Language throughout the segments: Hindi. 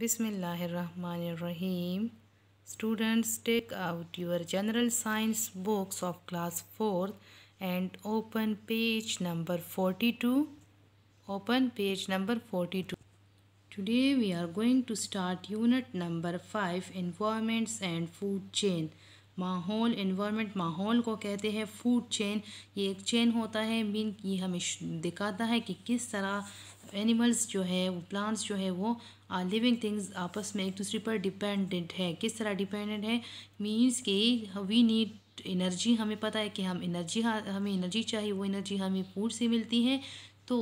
Bismillahirrahmanirrahim. Students, take out your General Science books of class 4 and open page number 42. Open page number 42. Today we are going to start unit number 5 Environments and Food Chain. माहौल इन्वामेंट माहौल को कहते हैं फूड चेन ये एक चेन होता है मीन ये हमें दिखाता है कि किस तरह एनिमल्स जो है वो प्लांट्स जो है वो लिविंग थिंग्स आपस में एक दूसरे पर डिपेंडेंट है किस तरह डिपेंडेंट है मीन्स कि वी नीड एनर्जी हमें पता है कि हम एनर्जी हमें एनर्जी चाहिए वो एनर्जी हमें फूड से मिलती है तो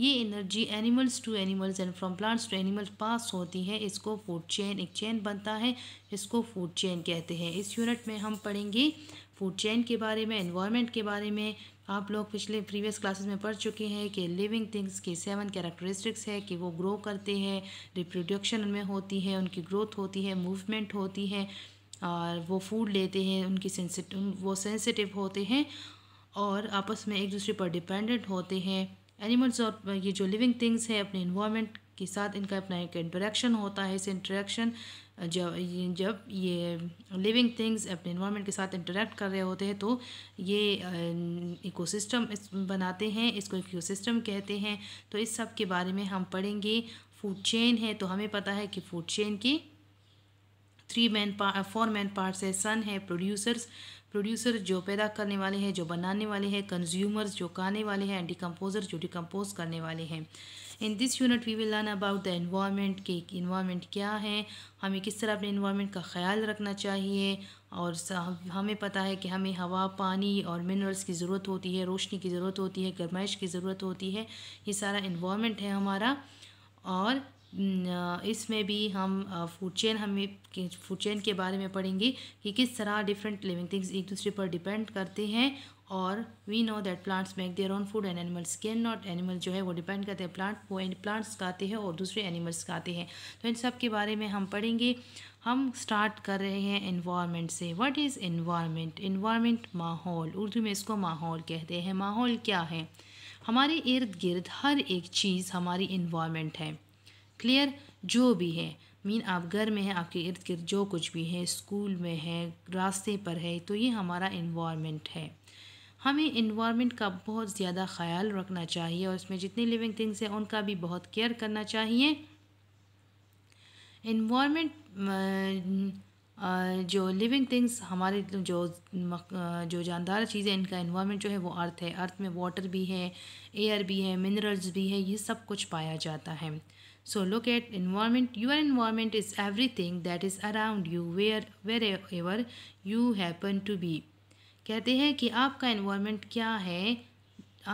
ये energy animals to animals and from plants to animals pass होती है इसको फूड चेन एक चेन बनता है इसको फूड चेन कहते हैं इस यूनिट में हम पढ़ेंगे फूड चेन के बारे में एनवायरनमेंट के बारे में आप लोग पिछले प्रीवियस क्लासेस में पढ़ चुके हैं कि लिविंग थिंग्स के सेवन कैरेक्टरिस्टिक्स है कि वो ग्रो करते हैं रिप्रोडक्शन उनमें होती है उनकी ग्रोथ होती है मूवमेंट होती है और वो फूड लेते हैं उनकी सेंसिटिव वो सेंसिटिव होते हैं और आपस में एक दूसरे पर डिपेंडेंट होते हैं एनिमल्स और ये जो लिविंग थिंग्स हैं अपने इन्वामेंट के साथ इनका अपना एक इंटरेक्शन होता है इस इंटरेक्शन जब जब ये लिविंग थिंग्स अपने इन्वामेंट के साथ इंटरेक्ट कर रहे होते हैं तो ये इकोसिस्टम इस बनाते हैं इसको इकोसिस्टम कहते हैं तो इस सब के बारे में हम पढ़ेंगे फूड चेन है तो हमें पता है कि फूड चेन की three main four main parts है सन है प्रोड्यूसर्स प्रोड्यूसर जो पैदा करने वाले हैं जो बनाने वाले हैं कंज्यूमर्स जो खाने वाले हैं एंड डिकम्पोजर जो डिकम्पोज करने वाले हैं in this unit we will learn about the environment के इन्वायरमेंट क्या है हमें किस तरह अपने इन्वामेंट का ख्याल रखना चाहिए और हमें पता है कि हमें हवा पानी और मिनरल्स की ज़रूरत होती है रोशनी की ज़रूरत होती है गर्माइश की ज़रूरत होती है ये सारा इन्वामेंट है हमारा और इसमें भी हम फूड चेन हमें फूड चेन के बारे में पढ़ेंगे कि किस तरह डिफरेंट लिविंग थिंग्स एक दूसरे पर डिपेंड करते हैं और we know that plants make their own food and animals cannot animal जो है वो डिपेंड करते हैं प्लांट वो एंड प्लांट्स खाते हैं और दूसरे एनिमल्स खाते हैं तो इन सब के बारे में हम पढ़ेंगे हम स्टार्ट कर रहे हैं इन्वामेंट से व्हाट इज़ इन्वायरमेंट इन्वायरमेंट माहौल उर्दू में इसको माहौल कहते हैं माहौल क्या है हमारे इर्द गिर्द हर एक चीज़ हमारी इन्वामेंट है क्लियर जो भी है मीन आप घर में हैं आपके इर्द गिर्द जो कुछ भी है स्कूल में है रास्ते पर है तो ये हमारा इन्वामेंट है हमें इन्वामेंट का बहुत ज़्यादा ख्याल रखना चाहिए और इसमें जितने लिविंग थिंग्स हैं उनका भी बहुत केयर करना चाहिए इन्वामेंट जो लिविंग थिंग्स हमारे जो जो जानदार चीज़ें इनका इन्वामेंट जो है वो अर्थ है अर्थ में वाटर भी है एयर भी है मिनरल्स भी है ये सब कुछ पाया जाता है So look at environment. Your environment is everything that is around you where wherever you happen to be. कहते हैं कि आपका environment क्या है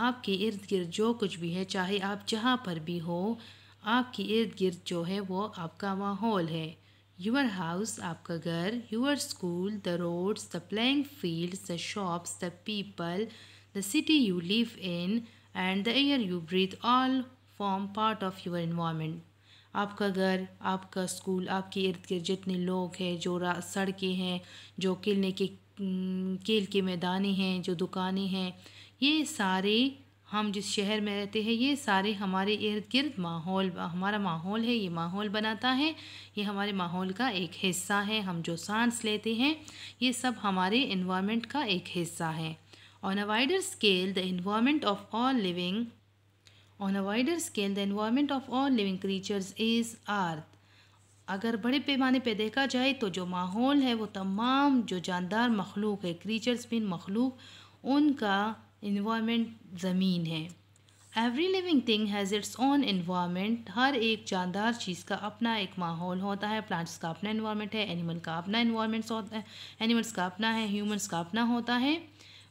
आपके इर्द गिर्द जो कुछ भी है चाहे आप जहाँ पर भी हो आपके इर्द गिर्द जो है वो आपका माहौल है यूर हाउस आपका घर your school the roads the playing fields the shops the people the city you live in and the air you breathe all form part of your environment आपका घर आपका स्कूल आपके इर्द गिर्द जितने लोग हैं जो सड़कें हैं जो खेलने के खेल के मैदान हैं जो दुकानें हैं ये सारे हम जिस शहर में रहते हैं ये सारे हमारे इर्द गिर्द माहौल हमारा माहौल है ये माहौल बनाता है ये हमारे माहौल का एक हिस्सा है हम जो सांस लेते हैं ये सब हमारे इन्वामेंट का एक हिस्सा है on a wider scale the environment of all living on a wider scale the environment of all living creatures is earth अगर बड़े पैमाने पे देखा जाए तो जो माहौल है वो तमाम जो जानदार मखलूक है क्रीचर्स बिन मखलूक उनका इन्वायरमेंट ज़मीन है every living thing has its own environment हर एक जानदार चीज़ का अपना एक माहौल होता है प्लांट्स का अपना इन्वामेंट है एनिमल का अपना इन्वामेंट्स होता है एनिमल्स का अपना है ह्यूमन्स का अपना होता है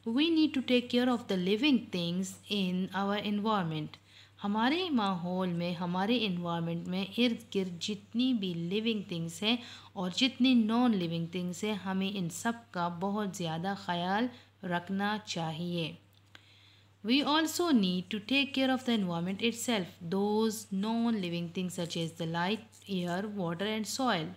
we need to take care of the living things in our environment हमारे माहौल में हमारे इन्वामेंट में इर्द गिर्द जितनी भी लिविंग थिंग्स हैं और जितनी नॉन लिविंग थिंग्स हैं हमें इन सब का बहुत ज़्यादा ख्याल रखना चाहिए we also need to take care of the environment itself those non living things such is the light air water and soil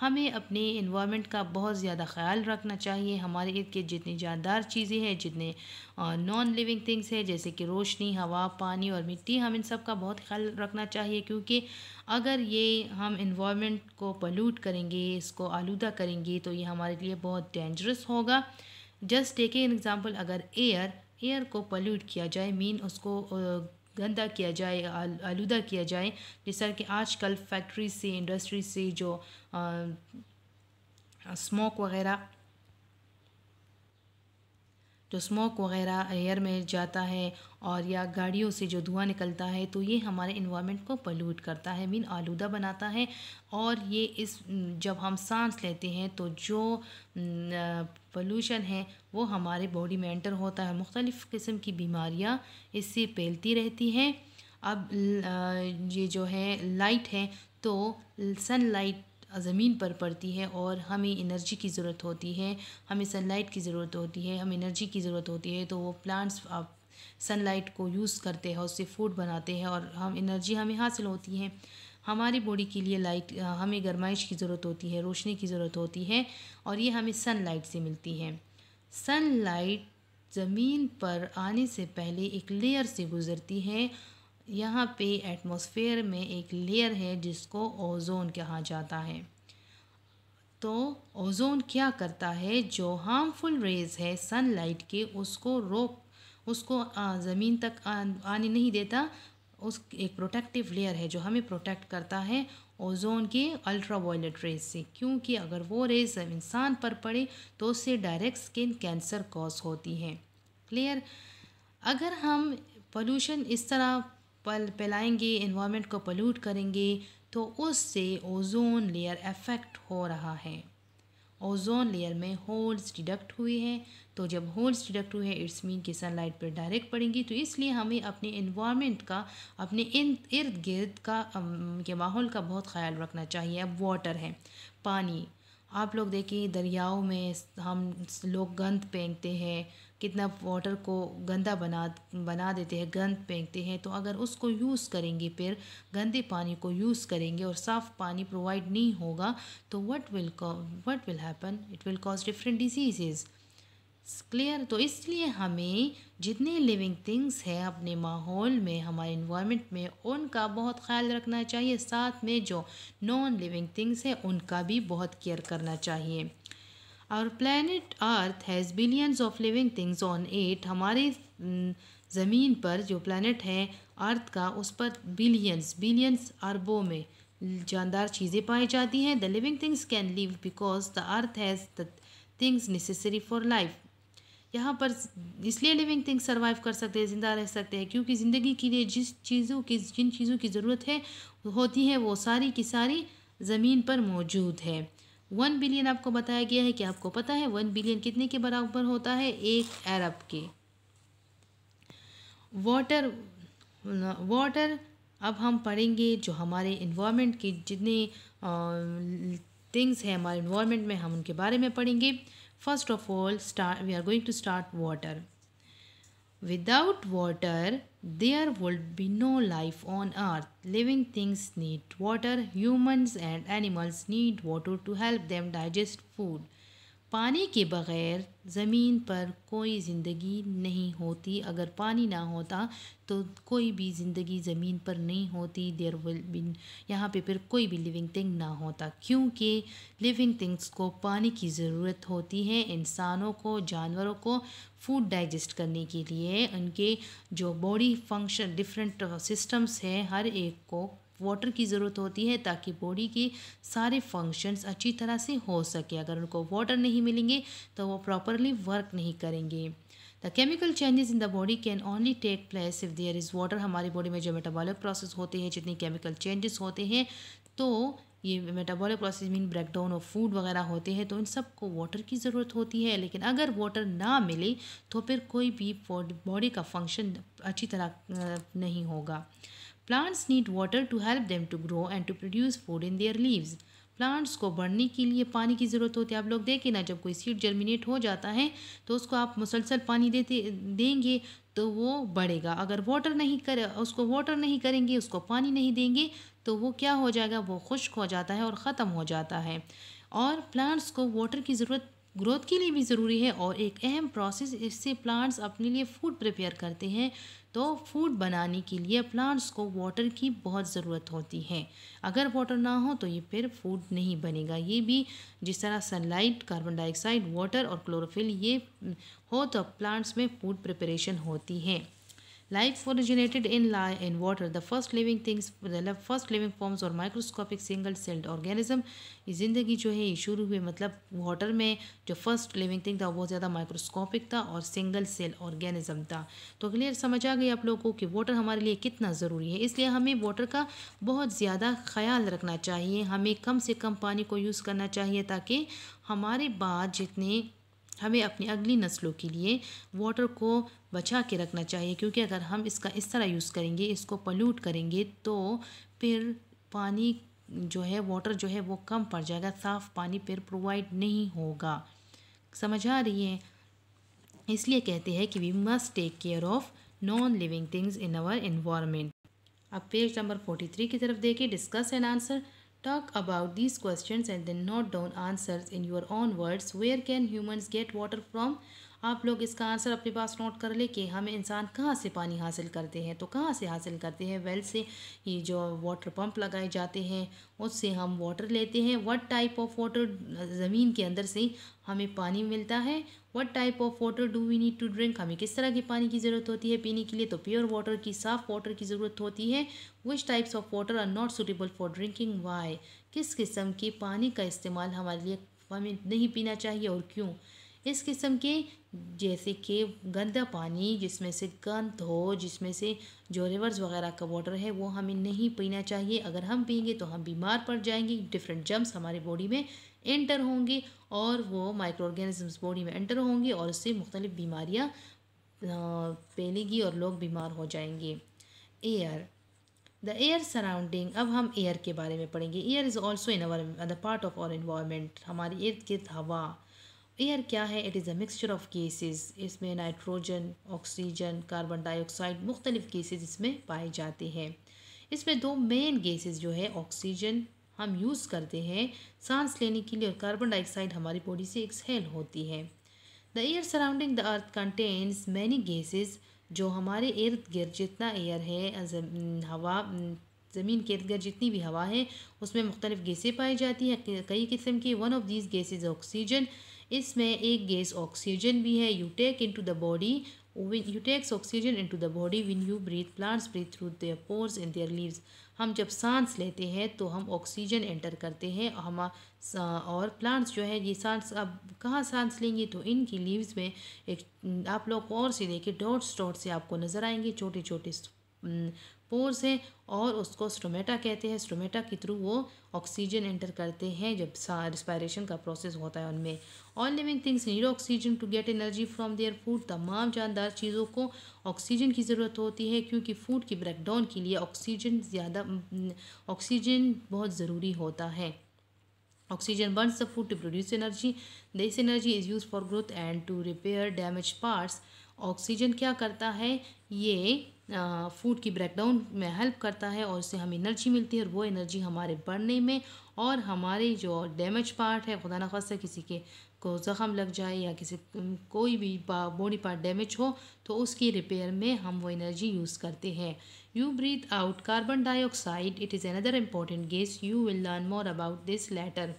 हमें अपने इन्वामेंट का बहुत ज़्यादा ख्याल रखना चाहिए हमारे इर्द गिर्द जितनी जानदार चीज़ें हैं जितने नॉन लिविंग थिंग्स हैं जैसे कि रोशनी हवा पानी और मिट्टी हम इन सब का बहुत ख्याल रखना चाहिए क्योंकि अगर ये हम इन्वामेंट को पलूट करेंगे इसको आलूदा करेंगे तो ये हमारे लिए बहुत डेंजरस होगा जस्ट टेक एन एग्ज़ाम्पल अगर एयर एयर को पल्यूट किया जाए मीन उसको गंदा किया जाए आलूदा किया जाए जैसा कि आज कल फैक्ट्री से इंडस्ट्री से जो स्मोक वगैरह जो स्मोक वगैरह एयर में जाता है और या गाड़ियों से जो धुआं निकलता है तो ये हमारे इन्वामेंट को पल्यूट करता है मीन आलूदा बनाता है और ये इस जब हम सांस लेते हैं तो जो न, पोलूशन है वो हमारे बॉडी में एंटर होता है मुख्तलिफ़ किस्म की बीमारियाँ इससे फैलती रहती हैं अब ये जो है लाइट है तो सन लाइट ज़मीन पर पड़ती है और हमें एनर्जी की ज़रूरत होती है हमें सनलाइट की ज़रूरत होती है हमें एनर्जी की ज़रूरत होती है तो वो प्लांट्स आप सनलाइट को यूज़ करते हैं उससे फूड बनाते हैं और हम एनर्जी हमें हासिल होती है हमारी बॉडी के लिए लाइट हमें गर्माइश की ज़रूरत होती है रोशनी की ज़रूरत होती है और ये हमें सनलाइट से मिलती है सनलाइट ज़मीन पर आने से पहले एक लेयर से गुज़रती है यहाँ पे एटमॉस्फेयर में एक लेयर है जिसको ओजोन कहा जाता है तो ओजोन क्या करता है जो हार्मफुल रेज है सनलाइट के उसको रोक उसको ज़मीन तक आने नहीं देता उस एक प्रोटेक्टिव लेयर है जो हमें प्रोटेक्ट करता है ओजोन के अल्ट्रा वायलेट रेज से क्योंकि अगर वो रेज इंसान पर पड़े तो उससे डायरेक्ट स्किन कैंसर कॉज होती है क्लियर अगर हम पोल्यूशन इस तरह पल फैलाएंगे इन्वामेंट को पोल्यूट करेंगे तो उससे ओजोन लेयर अफेक्ट हो रहा है ओजोन लेयर में होल्स डिडक्ट हुए हैं तो जब होल्स डिडक्ट हुए हैं इट्स मीन कि सनलाइट पर डायरेक्ट पड़ेंगी तो इसलिए हमें अपने इन्वामेंट का अपने इन इर्द गिर्द का के माहौल का बहुत ख्याल रखना चाहिए अब वाटर है पानी आप लोग देखिए दरियाओं में हम लोग गंद फेंकते हैं कितना वाटर को गंदा बना बना देते हैं गंद फेंकते हैं तो अगर उसको यूज़ करेंगे फिर गंदे पानी को यूज़ करेंगे और साफ़ पानी प्रोवाइड नहीं होगा तो what will what will happen it will cause different diseases clear तो इसलिए हमें जितने लिविंग थिंग्स हैं अपने माहौल में हमारे इन्वामेंट में उनका बहुत ख्याल रखना चाहिए साथ में जो नॉन लिविंग थिंग्स हैं उनका भी बहुत केयर करना चाहिए और planet earth has billions of living things on it हमारे ज़मीन पर जो प्लानट है अर्थ का उस पर बिलियंस बिलियंस अरबों में जानदार चीज़ें पाई जाती हैं the living things can live because the earth has the things necessary for life यहाँ पर इसलिए लिविंग थिंग्स सर्वाइव कर सकते हैं ज़िंदा रह सकते हैं क्योंकि ज़िंदगी के लिए जिस चीज़ों की जिन चीज़ों की ज़रूरत है होती है वो सारी की सारी ज़मीन पर मौजूद है वन बिलियन आपको बताया गया है कि आपको पता है वन बिलियन कितने के बराबर होता है एक अरब के वाटर वाटर अब हम पढ़ेंगे जो हमारे इन्वामेंट के जितने थिंग्स हैं हमारे इन्वामेंट में हम उनके बारे में पढ़ेंगे First of all, start, we are going to start water. Without water, there would be no life on earth. Living things need water. Humans and animals need water to help them digest food. पानी के बग़ैर ज़मीन पर कोई ज़िंदगी नहीं होती अगर पानी ना होता तो कोई भी ज़िंदगी ज़मीन पर नहीं होती देयर विल बिन यहाँ पे फिर कोई भी लिविंग थिंग ना होता क्योंकि लिविंग थिंग्स को पानी की ज़रूरत होती है इंसानों को जानवरों को फूड डाइजेस्ट करने के लिए उनके जो बॉडी फंक्शन डिफरेंट सिस्टम्स हैं हर एक को वाटर की ज़रूरत होती है ताकि बॉडी के सारे फंक्शंस अच्छी तरह से हो सके अगर उनको वाटर नहीं मिलेंगे तो वो प्रॉपरली वर्क नहीं करेंगे the chemical changes in the body can only take place if there is water हमारी बॉडी में जो मेटाबॉलिक प्रोसेस होते हैं जितने केमिकल चेंजेस होते हैं तो ये metabolic process mean breakdown of food वगैरह होते हैं तो इन सब को वाटर की ज़रूरत होती है लेकिन अगर वाटर ना मिले तो फिर कोई भी बॉडी का फंक्शन अच्छी तरह नहीं होगा plants need water to help them to grow and to produce food in their leaves plants को बढ़ने के लिए पानी की ज़रूरत होती है आप लोग देखें ना जब कोई सीड जर्मिनेट हो जाता है तो उसको आप मुसलसल पानी देते देंगे तो वो बढ़ेगा अगर वाटर नहीं कर उसको वाटर नहीं करेंगे उसको पानी नहीं देंगे तो वो क्या हो जाएगा वो खुश्क हो जाता है और ख़त्म हो जाता है और प्लांट्स को वाटर की ज़रूरत ग्रोथ के लिए भी ज़रूरी है और एक अहम प्रोसेस इससे प्लांट्स अपने लिए फूड प्रिपेयर करते हैं तो फूड बनाने के लिए प्लांट्स को वाटर की बहुत ज़रूरत होती है अगर वाटर ना हो तो ये फिर फूड नहीं बनेगा ये भी जिस तरह सनलाइट कार्बन डाइऑक्साइड वाटर और क्लोरोफिल ये हो तो प्लांट्स में फूड प्रिपरेशन होती है Life originated in lye and water. The first living things, the first living forms और microscopic single-celled organism. ये ज़िंदगी जो है ये शुरू हुई मतलब वाटर में जो फर्स्ट लिविंग थिंग था वो ज़्यादा माइक्रोस्कोपिक था और सिंगल सेल ऑर्गेनिज्म था तो क्लियर समझ आ गई आप लोगों को कि वाटर हमारे लिए कितना ज़रूरी है इसलिए हमें वाटर का बहुत ज़्यादा ख्याल रखना चाहिए हमें कम से कम पानी को यूज़ करना चाहिए ताकि हमारे बाद जितने हमें अपनी अगली नस्लों के लिए वाटर को बचा के रखना चाहिए क्योंकि अगर हम इसका इस तरह यूज़ करेंगे इसको पल्यूट करेंगे तो फिर पानी जो है वाटर जो है वो कम पड़ जाएगा साफ़ पानी फिर प्रोवाइड नहीं होगा समझ आ रही है इसलिए कहते हैं कि we must take care of non living things in our environment अब पेज नंबर फोर्टी थ्री की तरफ देखिए discuss and answer talk about these question and then note down answer in your own words where can humans get water from आप लोग इसका आंसर अपने पास नोट कर ले कि हम इंसान कहाँ से पानी हासिल करते हैं तो कहाँ से हासिल करते हैं वेल से ये जो वाटर पंप लगाए जाते हैं उससे हम वाटर लेते हैं वट टाइप ऑफ वाटर ज़मीन के अंदर से हमें पानी मिलता है what type of water do we need to drink हमें किस तरह के पानी की ज़रूरत होती है पीने के लिए तो प्योर वाटर की साफ़ वाटर की ज़रूरत होती है which types of water are not suitable for drinking why किस किस्म के पानी का इस्तेमाल हमारे लिए हमें नहीं पीना चाहिए और क्यों इस किस्म के जैसे कि गंदा पानी जिसमें से गंद हो जिसमें से जो रिवर्स वगैरह का वाटर है वो हमें नहीं पीना चाहिए अगर हम पियेंगे तो हम बीमार पड़ जाएंगे डिफरेंट जम्स हमारी बॉडी में एंटर होंगे और वो माइक्रो ऑर्गेनिजम्स बॉडी में एंटर होंगे और उससे मुख्तलिफ बीमारियाँ फैलेगी और लोग बीमार हो जाएंगे एयर द एयर सराउंडिंग अब हम एयर के बारे में पढ़ेंगे air is also in our the part of our environment हमारी इर्द गिर्द हवा एयर क्या है it is a mixture of gases इसमें नाइट्रोजन ऑक्सीजन कार्बन डाइऑक्साइड मुख्तलिफ़ केसेस इसमें पाए जाते हैं इसमें दो मेन गैसेस जो है ऑक्सीजन हम यूज़ करते हैं सांस लेने के लिए और कार्बन डाइऑक्साइड हमारी बॉडी से एक्सहेल होती है the air surrounding the earth contains many gases जो हमारे इर्द गिर्द जितना एयर है हवा ज़मीन के इर्द गिर्द जितनी भी हवा है उसमें मुख्तलिफ गैसें पाई जाती हैं कई किस्म की one of these gases oxygen इसमें एक गैस ऑक्सीजन भी है you take into the body you takes oxygen into the body when you breathe plants breathe through their pores in their leaves हम जब सांस लेते हैं तो हम ऑक्सीजन एंटर करते हैं हम और प्लांट्स जो है ये सांस अब कहाँ सांस लेंगे तो इनकी लीव्स में एक आप लोग और से देखे डॉट्स डॉट्स से आपको नज़र आएंगे छोटे छोटे पोर्स हैं और उसको स्टोमेटा कहते हैं स्टोमेटा के थ्रू वो ऑक्सीजन एंटर करते हैं जब रिस्पायरेशन का प्रोसेस होता है उनमें all living things need oxygen to get energy from their food तमाम जानदार चीज़ों को ऑक्सीजन की ज़रूरत होती है क्योंकि फूड की ब्रेकडाउन के लिए ऑक्सीजन ज़्यादा ऑक्सीजन बहुत ज़रूरी होता है oxygen burn the food to produce energy this energy is use for growth and to repair damage parts oxygen क्या करता है ये फूड की ब्रेकडाउन में हेल्प करता है और उससे हमें एनर्जी मिलती है और वो एनर्जी हमारे बढ़ने में और हमारे जो डैमेज पार्ट है खुदा ना खास्ता किसी के को ज़ख़म लग जाए या किसी कोई भी बॉडी पार्ट डैमेज हो तो उसकी रिपेयर में हम वो एनर्जी यूज़ करते हैं you breathe out carbon dioxide it is another important gas you will learn more about this later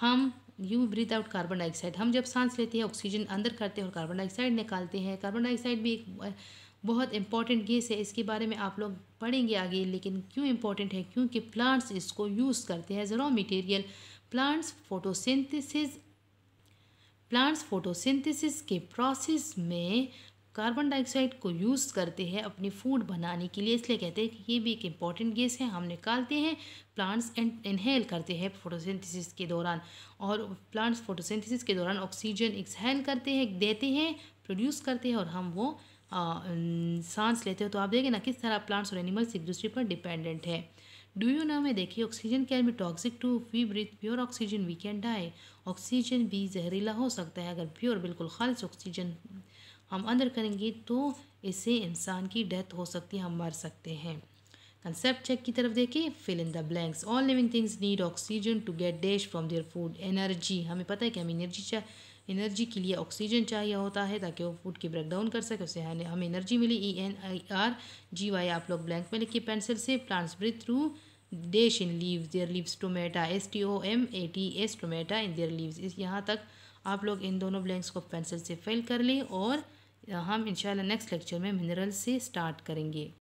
हम you breathe out carbon dioxide हम जब सांस लेते हैं ऑक्सीजन अंदर करते हैं और कार्बन डाइऑक्साइड निकालते हैं कार्बन डाइऑक्साइड भी एक बहुत इंपॉर्टेंट गेस है इसके बारे में आप लोग पढ़ेंगे आगे लेकिन क्यों इंपॉर्टेंट है क्योंकि प्लांट्स इसको यूज़ करते हैं raw material plants photosynthesis plants photosynthesis के प्रोसेस में कार्बन डाइऑक्साइड को यूज़ करते हैं अपनी फूड बनाने के लिए इसलिए कहते हैं कि ये भी एक इम्पॉर्टेंट गेस है हम निकालते हैं प्लांट्स इनहेल करते हैं फोटोसिंथेसिस के दौरान और प्लांट्स फोटोसिंथेसिस के दौरान ऑक्सीजन एक्सहेल करते हैं देते हैं प्रोड्यूस करते हैं और हम वो सांस लेते हो तो आप देखें ना किस तरह प्लांट्स और एनिमल्स एक दूसरे पर डिपेंडेंट है डू यू नो में देखिए oxygen can be toxic to we breathe pure oxygen we can die oxygen भी जहरीला हो सकता है अगर प्योर बिल्कुल खालस ऑक्सीजन हम अंदर करेंगे तो इससे इंसान की डेथ हो सकती है हम मर सकते हैं कंसेप्ट चेक की तरफ देखिए fill in the blanks all living things need oxygen to get dash from their food energy हमें पता है कि हमें एनर्जी चाहिए एनर्जी के लिए ऑक्सीजन चाहिए होता है ताकि वो फूड की ब्रेकडाउन कर सके उससे हमें एनर्जी मिली E N I R G Y आप लोग ब्लैंक में लिखिए पेंसिल से plants breathe through dash in leave their leaves stomata S T O M A T S stomata in their leaves इस यहाँ तक आप लोग इन दोनों ब्लैंक्स को पेंसिल से फिल कर लें और हम इंशाल्लाह नेक्स्ट लेक्चर में मिनरल से स्टार्ट करेंगे